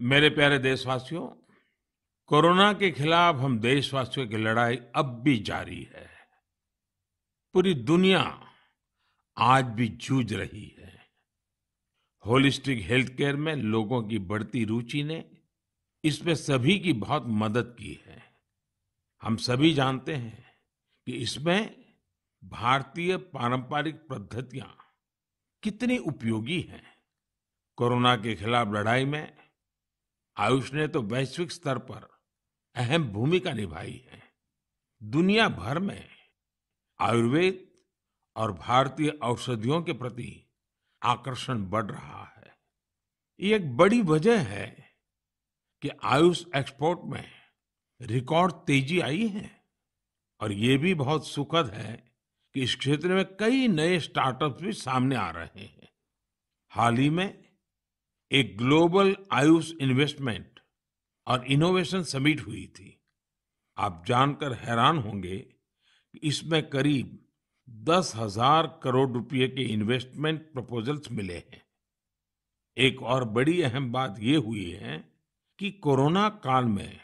मेरे प्यारे देशवासियों कोरोना के खिलाफ हम देशवासियों की लड़ाई अब भी जारी है पूरी दुनिया आज भी जूझ रही है होलिस्टिक हेल्थ केयर में लोगों की बढ़ती रुचि ने इसमें सभी की बहुत मदद की है हम सभी जानते हैं कि इसमें भारतीय पारंपरिक पद्धतियां कितनी उपयोगी हैं कोरोना के खिलाफ लड़ाई में आयुष ने तो वैश्विक स्तर पर अहम भूमिका निभाई है दुनिया भर में आयुर्वेद और भारतीय औषधियों के प्रति आकर्षण बढ़ रहा है ये एक बड़ी वजह है कि आयुष एक्सपोर्ट में रिकॉर्ड तेजी आई है और ये भी बहुत सुखद है कि इस क्षेत्र में कई नए स्टार्टअप्स भी सामने आ रहे हैं हाल ही में एक ग्लोबल आयुष इन्वेस्टमेंट और इनोवेशन समिट हुई थी आप जानकर हैरान होंगे कि इसमें करीब दस हजार करोड़ रुपए के इन्वेस्टमेंट प्रपोजल्स मिले हैं एक और बड़ी अहम बात ये हुई है कि कोरोना काल में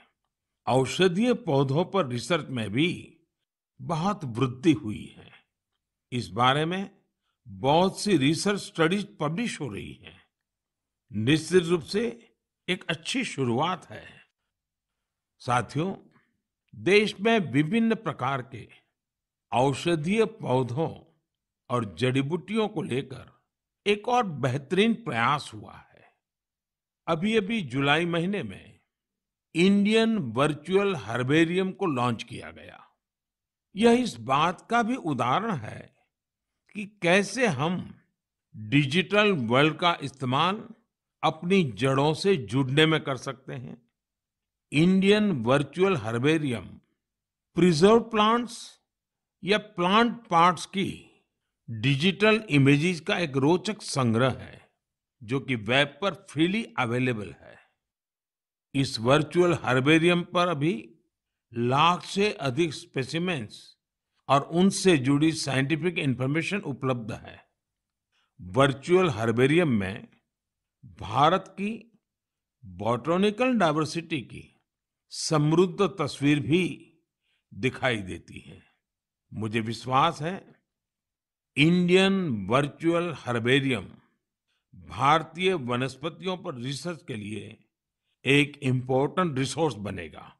औषधीय पौधों पर रिसर्च में भी बहुत वृद्धि हुई है इस बारे में बहुत सी रिसर्च स्टडीज पब्लिश हो रही हैं निश्चित रूप से एक अच्छी शुरुआत है साथियों देश में विभिन्न प्रकार के औषधीय पौधों और जड़ी बूटियों को लेकर एक और बेहतरीन प्रयास हुआ है अभी अभी जुलाई महीने में इंडियन वर्चुअल हर्बेरियम को लॉन्च किया गया यह इस बात का भी उदाहरण है कि कैसे हम डिजिटल वर्ल्ड का इस्तेमाल अपनी जड़ों से जुड़ने में कर सकते हैं Indian virtual herbarium preserve plants या प्लांट पार्ट्स की डिजिटल इमेजेस का एक रोचक संग्रह है जो कि वेब पर फ्रीली अवेलेबल है इस वर्चुअल हर्बेरियम पर अभी लाख से अधिक स्पेसिमेंट्स और उनसे जुड़ी साइंटिफिक इंफॉर्मेशन उपलब्ध है वर्चुअल हर्बेरियम में भारत की बॉटोनिकल डाइवर्सिटी की समृद्ध तस्वीर भी दिखाई देती है मुझे विश्वास है इंडियन वर्चुअल हर्बेरियम भारतीय वनस्पतियों पर रिसर्च के लिए एक इम्पोर्टेंट रिसोर्स बनेगा